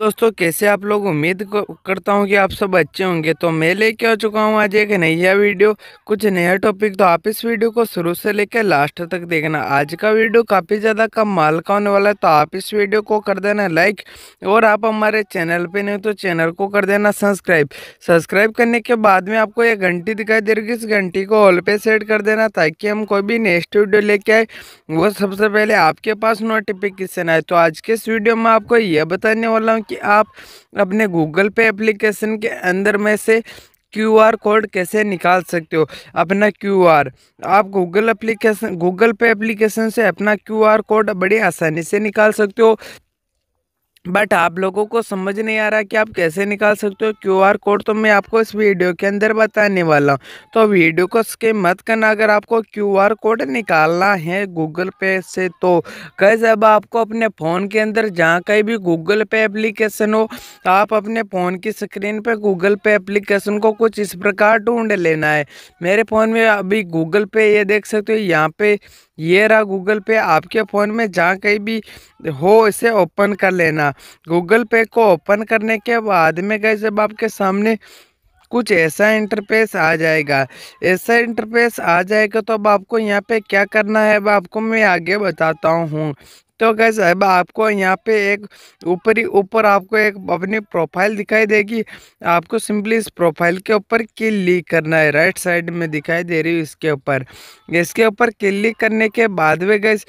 दोस्तों कैसे आप लोग उम्मीद करता हूँ कि आप सब अच्छे होंगे तो मैं लेके आ चुका हूँ आज एक नया वीडियो कुछ नया टॉपिक तो आप इस वीडियो को शुरू से लेकर लास्ट तक देखना आज का वीडियो काफ़ी ज़्यादा कम माल का होने वाला है तो आप इस वीडियो को कर देना लाइक और आप हमारे चैनल पर नहीं तो चैनल को कर देना सब्सक्राइब सब्सक्राइब करने के बाद में आपको एक घंटी दिखाई दे रही इस घंटी को ऑल पे सेट कर देना ताकि हम कोई भी नेक्स्ट वीडियो लेके आए वो सबसे पहले आपके पास नोटिफिकेशन आए तो आज के इस वीडियो में आपको यह बताने वाला हूँ कि आप अपने गूगल पे एप्लीकेशन के अंदर में से क्यू आर कोड कैसे निकाल सकते हो अपना क्यू आर आप Google application Google Pay application से अपना क्यू आर कोड बड़ी आसानी से निकाल सकते हो बट आप लोगों को समझ नहीं आ रहा कि आप कैसे निकाल सकते हो क्यूआर कोड तो मैं आपको इस वीडियो के अंदर बताने वाला हूँ तो वीडियो को इसके मत करना अगर आपको क्यूआर कोड निकालना है गूगल पे से तो कैसे अब आपको अपने फ़ोन के अंदर जहाँ कहीं भी गूगल पे एप्लीकेशन हो आप अपने फ़ोन की स्क्रीन पर गूगल पे एप्लीकेशन को कुछ इस प्रकार ढूँढ लेना है मेरे फ़ोन में अभी गूगल पे ये देख सकते हो यहाँ पे ये रहा गूगल पे आपके फ़ोन में जहाँ कहीं भी हो इसे ओपन कर लेना करना गूगल पे को ओपन करने के बाद में गए जब आपके सामने कुछ ऐसा इंटरफेस आ जाएगा ऐसा इंटरफेस आ जाएगा तो अब आपको यहाँ पे क्या करना है अब आपको मैं आगे बताता हूँ तो कैसे अब आपको यहाँ पे एक ऊपरी ऊपर आपको एक अपनी प्रोफाइल दिखाई देगी आपको सिंपली इस प्रोफाइल के ऊपर क्लिक करना है राइट साइड में दिखाई दे रही है इसके ऊपर इसके ऊपर क्लिक करने के बाद में गैस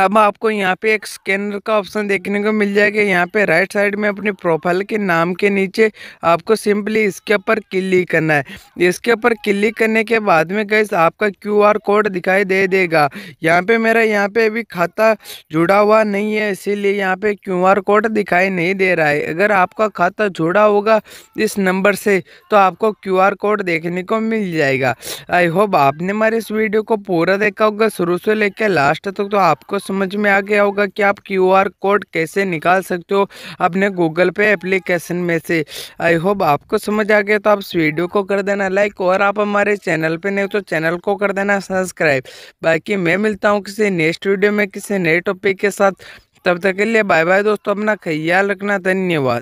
अब आपको यहाँ पे एक स्कैनर का ऑप्शन देखने को मिल जाएगा यहाँ पे राइट साइड में अपने प्रोफाइल के नाम के नीचे आपको सिंपली इसके ऊपर क्लिक करना है इसके ऊपर क्लिक करने के बाद में गैस आपका क्यूआर कोड दिखाई दे देगा यहाँ पे मेरा यहाँ पे अभी खाता जुड़ा हुआ नहीं है इसीलिए यहाँ पे क्यूआर कोड दिखाई नहीं दे रहा है अगर आपका खाता जुड़ा होगा इस नंबर से तो आपको क्यू कोड देखने को मिल जाएगा आई होप आपने हमारे इस वीडियो को पूरा देखा होगा शुरू से लेकर लास्ट तक तो आपको समझ में आ गया होगा कि आप क्यू आर कोड कैसे निकाल सकते हो अपने गूगल पे एप्लीकेशन में से आई होप आपको समझ आ गया तो आप इस वीडियो को कर देना लाइक और आप हमारे चैनल पे नहीं तो चैनल को कर देना सब्सक्राइब बाकी मैं मिलता हूँ किसी नेक्स्ट वीडियो में किसी नए टॉपिक के साथ तब तक के लिए बाय बाय दोस्तों अपना ख्याल रखना धन्यवाद